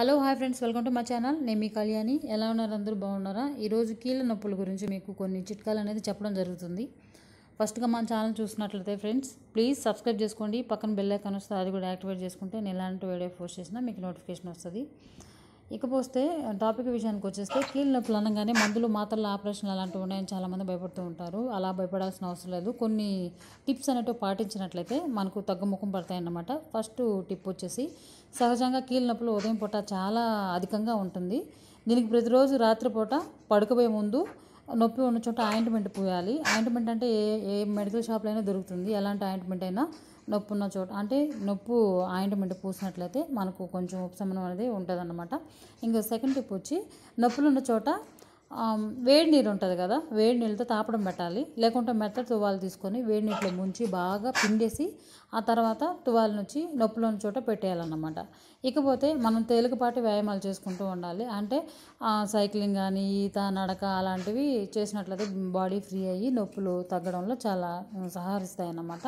hello hi friends welcome to మా channel నేను మీ కళ్యాణి ఎలా ఉన్నారు అందరూ బాగున్నారా ఈరోజు కీళ్ళ నొప్పుల గురించి మీకు కొన్ని చిట్కాలు అనేది చెప్పడం జరుగుతుంది ఫస్ట్గా మా ఛానల్ చూసినట్లయితే ఫ్రెండ్స్ ప్లీజ్ సబ్స్క్రైబ్ చేసుకోండి పక్కన బెల్ ఐకాన్ అది కూడా యాక్టివేట్ చేసుకుంటే నేను ఎలాంటి వీడియో పోస్ట్ చేసినా మీకు నోటిఫికేషన్ వస్తుంది ఇకపోతే టాపిక్ విషయానికి వచ్చేస్తే కీళ్ళ నొప్పులు అనగానే మందులు మాత్రలు ఆపరేషన్లు అలాంటివి ఉన్నాయని చాలామంది భయపడుతూ ఉంటారు అలా భయపడాల్సిన అవసరం లేదు కొన్ని టిప్స్ అనేటివి పాటించినట్లయితే మనకు తగ్గుముఖం పడతాయన్నమాట ఫస్ట్ టిప్ వచ్చేసి సహజంగా కీళ్ళ నొప్పులు ఉదయం పూట చాలా అధికంగా ఉంటుంది దీనికి ప్రతిరోజు రాత్రిపూట పడుకోబోయే ముందు నొప్పి ఉన్న చోట ఆయింట్మెంట్ పోయాలి ఆయింట్మెంట్ అంటే ఏ ఏ మెడికల్ షాప్లో అయినా దొరుకుతుంది ఎలాంటి ఆయింట్మెంట్ అయినా నొప్పి ఉన్న చోట అంటే నొప్పు ఆయింట్మెంట్ పూసినట్లయితే మనకు కొంచెం ఉపశమనం అనేది ఉంటుంది ఇంకా సెకండ్ టిప్ వచ్చి నొప్పులు ఉన్న చోట వేడి నీరు ఉంటుంది కదా వేడి నీళ్ళతో తాపడం పెట్టాలి లేకుంటే మెత్త తువాలు తీసుకొని వేడి నీటిలో ముంచి బాగా పిండేసి ఆ తర్వాత తువాలు నుంచి నొప్పిలోని చోట పెట్టేయాలన్నమాట ఇకపోతే మనం తేలికపాటి వ్యాయామాలు చేసుకుంటూ ఉండాలి అంటే సైక్లింగ్ కానీ ఈత నడక అలాంటివి చేసినట్లయితే బాడీ ఫ్రీ అయ్యి నొప్పులు తగ్గడంలో చాలా సహకరిస్తాయి అన్నమాట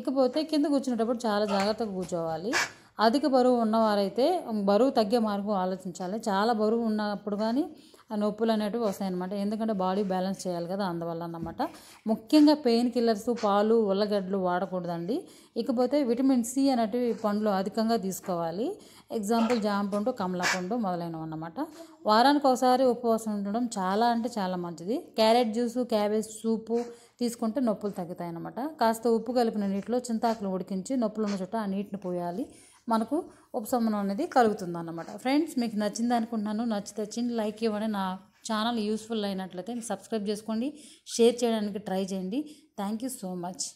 ఇకపోతే కింద కూర్చునేటప్పుడు చాలా జాగ్రత్తగా కూర్చోవాలి అధిక బరువు ఉన్నవారైతే బరువు తగ్గే మార్గం ఆలోచించాలి చాలా బరువు ఉన్నప్పుడు కానీ నొప్పులు అనేటివి వస్తాయన్నమాట ఎందుకంటే బాడీ బ్యాలెన్స్ చేయాలి కదా అందువల్ల అన్నమాట ముఖ్యంగా పెయిన్ కిల్లర్స్ పాలు ఉల్లగడ్డలు వాడకూడదండి ఇకపోతే విటమిన్ సి అనేటివి పండ్లు అధికంగా తీసుకోవాలి ఎగ్జాంపుల్ జామ పండు కమలా పండు మొదలైనవి అన్నమాట వారానికి ఒకసారి ఉపవాసం ఉండడం చాలా అంటే చాలా మంచిది క్యారెట్ జ్యూసు క్యాబేజ్ సూపు తీసుకుంటే నొప్పులు తగ్గుతాయి అన్నమాట కాస్త ఉప్పు కలిపిన నీటిలో చింతాకులు ఉడికించి నొప్పులు ఉన్న చుట్ట ఆ నీటిని పోయాలి మనకు ఉపశమనం అనేది కలుగుతుంది అన్నమాట ఫ్రెండ్స్ మీకు నచ్చింది అనుకుంటున్నాను నచ్చితే చిన్న లైక్ ఇవ్వండి నా ఛానల్ యూస్ఫుల్ అయినట్లయితే సబ్స్క్రైబ్ చేసుకోండి షేర్ చేయడానికి ట్రై చేయండి థ్యాంక్ యూ సో మచ్